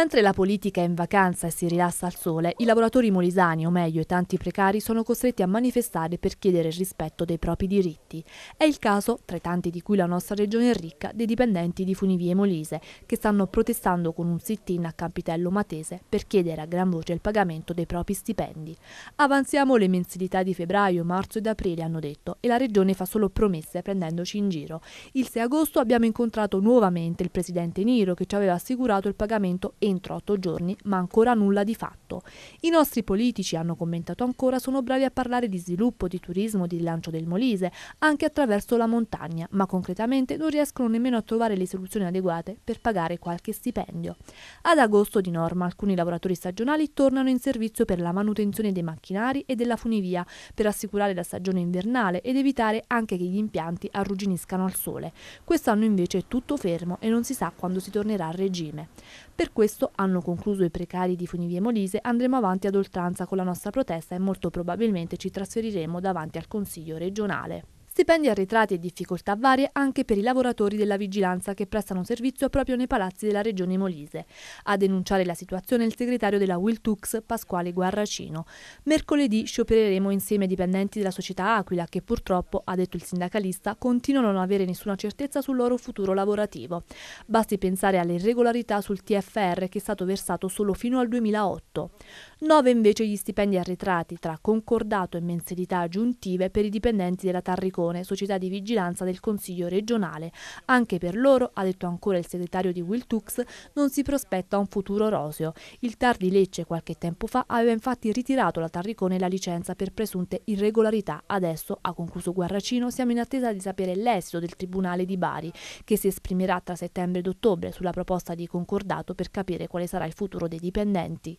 Mentre la politica è in vacanza e si rilassa al sole, i lavoratori molisani, o meglio i tanti precari, sono costretti a manifestare per chiedere il rispetto dei propri diritti. È il caso, tra i tanti di cui la nostra regione è ricca, dei dipendenti di Funivie Molise, che stanno protestando con un sit-in a Campitello Matese per chiedere a gran voce il pagamento dei propri stipendi. Avanziamo le mensilità di febbraio, marzo ed aprile, hanno detto, e la regione fa solo promesse prendendoci in giro. Il 6 agosto abbiamo incontrato nuovamente il presidente Niro che ci aveva assicurato il pagamento entro entro otto giorni, ma ancora nulla di fatto. I nostri politici, hanno commentato ancora, sono bravi a parlare di sviluppo, di turismo, di rilancio del Molise, anche attraverso la montagna, ma concretamente non riescono nemmeno a trovare le soluzioni adeguate per pagare qualche stipendio. Ad agosto di norma alcuni lavoratori stagionali tornano in servizio per la manutenzione dei macchinari e della funivia, per assicurare la stagione invernale ed evitare anche che gli impianti arrugginiscano al sole. Quest'anno invece è tutto fermo e non si sa quando si tornerà al regime. Per questo agosto, hanno concluso i precari di Funivie Molise, andremo avanti ad oltranza con la nostra protesta e molto probabilmente ci trasferiremo davanti al Consiglio regionale. Stipendi arretrati e difficoltà varie anche per i lavoratori della vigilanza che prestano servizio proprio nei palazzi della regione Molise. A denunciare la situazione il segretario della Will Tux, Pasquale Guarracino. Mercoledì sciopereremo insieme ai dipendenti della società Aquila che purtroppo, ha detto il sindacalista, continuano a non avere nessuna certezza sul loro futuro lavorativo. Basti pensare alle irregolarità sul TFR che è stato versato solo fino al 2008. 9 invece gli stipendi arretrati tra concordato e mensilità aggiuntive per i dipendenti della Tarricone Protezione, società di vigilanza del Consiglio regionale. Anche per loro, ha detto ancora il segretario di Wiltux, non si prospetta un futuro roseo. Il TAR di Lecce qualche tempo fa aveva infatti ritirato la Tarricone la licenza per presunte irregolarità. Adesso, ha concluso Guarracino, siamo in attesa di sapere l'esito del Tribunale di Bari, che si esprimerà tra settembre ed ottobre sulla proposta di concordato per capire quale sarà il futuro dei dipendenti.